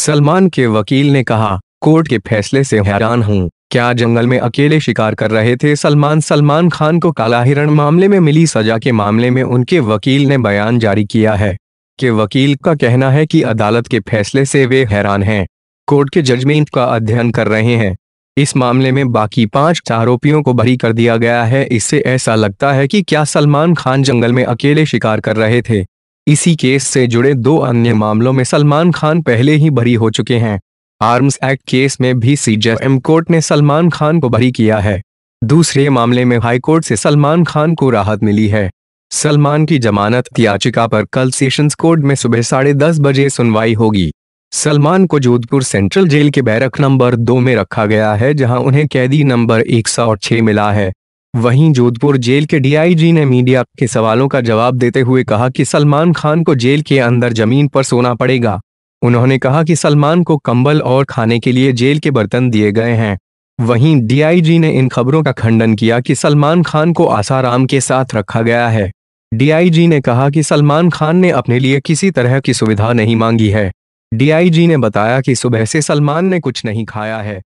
सलमान के वकील ने कहा कोर्ट के फैसले से हैरान हूं क्या जंगल में अकेले शिकार कर रहे थे सलमान सलमान खान को काला हिरण मामले में मिली सजा के मामले में उनके वकील ने बयान जारी किया है के वकील का कहना है कि अदालत के फैसले से वे हैरान हैं कोर्ट के जजमेंट का अध्ययन कर रहे हैं इस मामले में बाकी पांच आरोपियों को बरी कर दिया गया है इससे ऐसा लगता है कि क्या सलमान खान जंगल में अकेले शिकार कर रहे थे इसी केस से जुड़े दो अन्य मामलों में सलमान खान पहले ही बरी हो चुके हैं आर्म्स एक्ट केस में भी सीजेएम कोर्ट ने सलमान खान को बरी किया है दूसरे मामले में हाईकोर्ट से सलमान खान को राहत मिली है सलमान की जमानत याचिका पर कल सेशंस कोर्ट में सुबह साढ़े दस बजे सुनवाई होगी सलमान को जोधपुर सेंट्रल जेल के बैरक नंबर दो में रखा गया है जहां उन्हें कैदी नंबर एक सौ मिला है वहीं जोधपुर जेल के डीआईजी ने मीडिया के सवालों का जवाब देते हुए कहा कि सलमान खान को जेल के अंदर जमीन पर सोना पड़ेगा उन्होंने कहा कि सलमान को कंबल और खाने के लिए जेल के बर्तन दिए गए हैं वहीं डीआईजी ने इन खबरों का खंडन किया कि सलमान खान को आसाराम के साथ रखा गया है डीआईजी ने कहा कि सलमान खान ने अपने लिए किसी तरह की सुविधा नहीं मांगी है डीआईजी ने बताया कि सुबह से सलमान ने कुछ नहीं खाया है